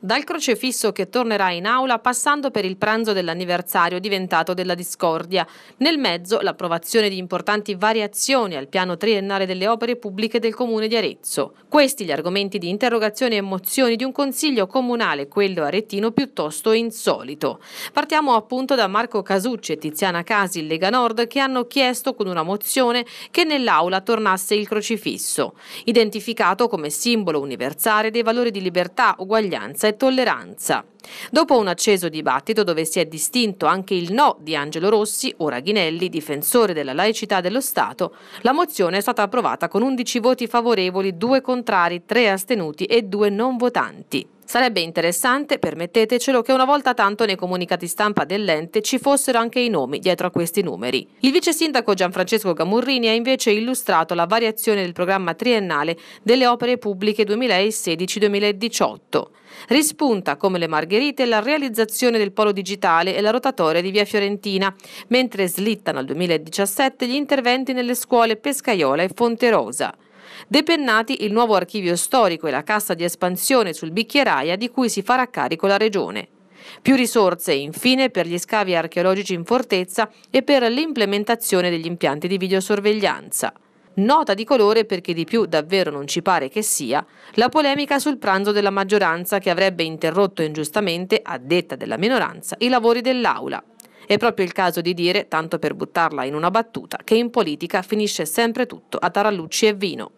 Dal crocefisso che tornerà in aula passando per il pranzo dell'anniversario diventato della discordia. Nel mezzo l'approvazione di importanti variazioni al piano triennale delle opere pubbliche del comune di Arezzo. Questi gli argomenti di interrogazioni e mozioni di un consiglio comunale, quello arettino piuttosto insolito. Partiamo appunto da Marco Casucci e Tiziana Casi, Lega Nord, che hanno chiesto con una mozione che nell'aula tornasse il crocifisso, identificato come simbolo universale dei valori di libertà, uguaglianza e tolleranza. Dopo un acceso dibattito dove si è distinto anche il no di Angelo Rossi, ora Ghinelli, difensore della laicità dello Stato, la mozione è stata approvata con 11 voti favorevoli, 2 contrari, 3 astenuti e 2 non votanti. Sarebbe interessante, permettetecelo, che una volta tanto nei comunicati stampa dell'ente ci fossero anche i nomi dietro a questi numeri. Il vice sindaco Gianfrancesco Gamurrini ha invece illustrato la variazione del programma triennale delle opere pubbliche 2016-2018. Rispunta, come le Margherite, la realizzazione del polo digitale e la rotatoria di Via Fiorentina, mentre slittano al 2017 gli interventi nelle scuole Pescaiola e Fonterosa depennati il nuovo archivio storico e la cassa di espansione sul Bicchieraia di cui si farà carico la Regione. Più risorse infine per gli scavi archeologici in fortezza e per l'implementazione degli impianti di videosorveglianza. Nota di colore perché di più davvero non ci pare che sia la polemica sul pranzo della maggioranza che avrebbe interrotto ingiustamente, a detta della minoranza, i lavori dell'Aula. È proprio il caso di dire, tanto per buttarla in una battuta, che in politica finisce sempre tutto a tarallucci e vino.